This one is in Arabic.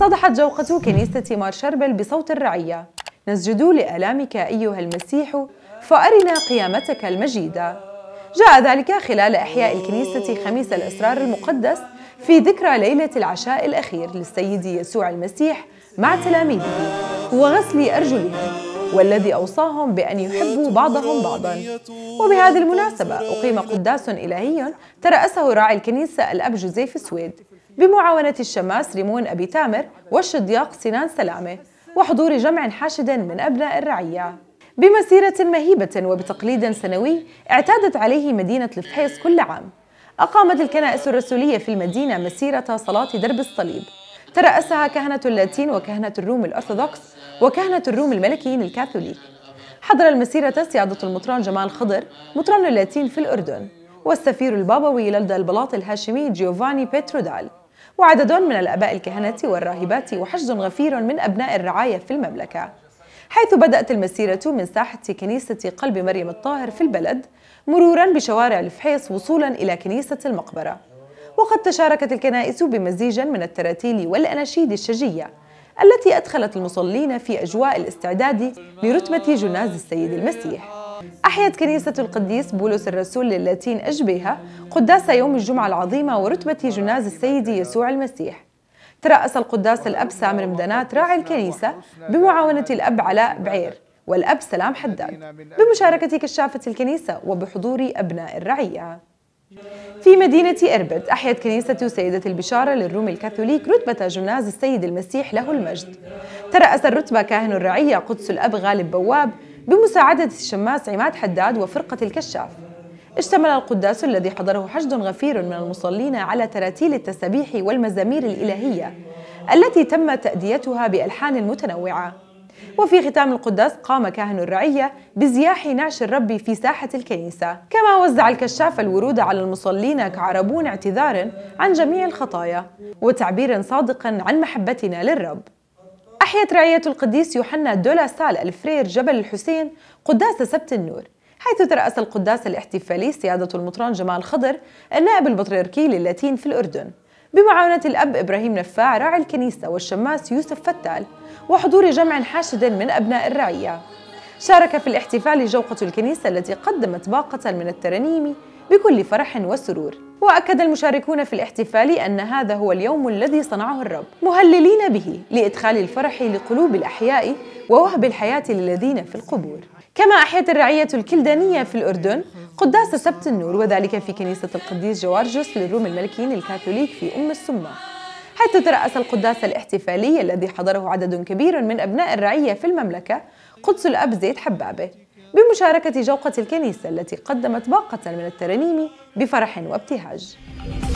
صدحت جوقة كنيسة مار شربل بصوت الرعية نسجد لآلامك أيها المسيح فأرنا قيامتك المجيدة جاء ذلك خلال إحياء الكنيسة خميس الأسرار المقدس في ذكرى ليلة العشاء الأخير للسيد يسوع المسيح مع تلاميذه وغسل أرجلهم والذي أوصاهم بأن يحبوا بعضهم بعضا وبهذه المناسبة أقيم قداس إلهي ترأسه راعي الكنيسة الأب جوزيف السويد بمعاونة الشماس ريمون أبي تامر والشدياق سنان سلامة وحضور جمع حاشد من أبناء الرعية بمسيرة مهيبة وبتقليد سنوي اعتادت عليه مدينة الفحيص كل عام أقامت الكنائس الرسولية في المدينة مسيرة صلاة درب الصليب ترأسها كهنة اللاتين وكهنة الروم الأرثوذكس وكهنة الروم الملكيين الكاثوليك حضر المسيرة سيادة المطران جمال خضر مطران اللاتين في الأردن والسفير البابوي لدى البلاط الهاشمي جيوفاني بيترودال وعدد من الآباء الكهنة والراهبات وحشد غفير من أبناء الرعاية في المملكة حيث بدأت المسيرة من ساحة كنيسة قلب مريم الطاهر في البلد مرورا بشوارع الفحيص وصولا إلى كنيسة المقبرة وقد تشاركت الكنائس بمزيج من التراتيل والأناشيد الشجية التي أدخلت المصلين في أجواء الاستعداد لرتبة جناز السيد المسيح أحيت كنيسة القديس بولس الرسول للاتين أجبيها قداس يوم الجمعة العظيمة ورتبة جناز السيد يسوع المسيح ترأس القداس الأب سامر مدنات راعي الكنيسة بمعاونة الأب علاء بعير والأب سلام حداد بمشاركة كشافة الكنيسة وبحضور أبناء الرعية في مدينة إربد أحيت كنيسة سيدة البشارة للروم الكاثوليك رتبة جناز السيد المسيح له المجد ترأس الرتبة كاهن الرعية قدس الأب غالب بواب بمساعدة الشماس عماد حداد وفرقة الكشاف اشتمل القداس الذي حضره حشد غفير من المصلين على تراتيل التسابيح والمزامير الإلهية التي تم تأديتها بألحان متنوعة وفي ختام القداس قام كاهن الرعية بزياح نعش الرب في ساحة الكنيسة كما وزع الكشاف الورود على المصلين كعربون اعتذارا عن جميع الخطايا وتعبيرا صادقا عن محبتنا للرب أحيت رعية القديس يوحنا دولا سال الفرير جبل الحسين قداس سبت النور حيث ترأس القداس الاحتفالي سيادة المطران جمال خضر النائب البطريركي للاتين في الأردن بمعاونة الأب إبراهيم نفاع راعي الكنيسة والشماس يوسف فتال وحضور جمع حاشد من أبناء الرعية شارك في الاحتفال جوقة الكنيسة التي قدمت باقة من الترانيم بكل فرح وسرور وأكد المشاركون في الاحتفال أن هذا هو اليوم الذي صنعه الرب مهللين به لإدخال الفرح لقلوب الأحياء ووهب الحياة للذين في القبور كما أحيت الرعية الكلدانية في الأردن قداس سبت النور وذلك في كنيسة القديس جوارجوس للروم الملكيين الكاثوليك في أم السماء حيث ترأس القداس الاحتفالي الذي حضره عدد كبير من أبناء الرعية في المملكة قدس الأب زيد حبابة بمشاركة جوقة الكنيسة التي قدمت باقة من الترانيم بفرح وابتهاج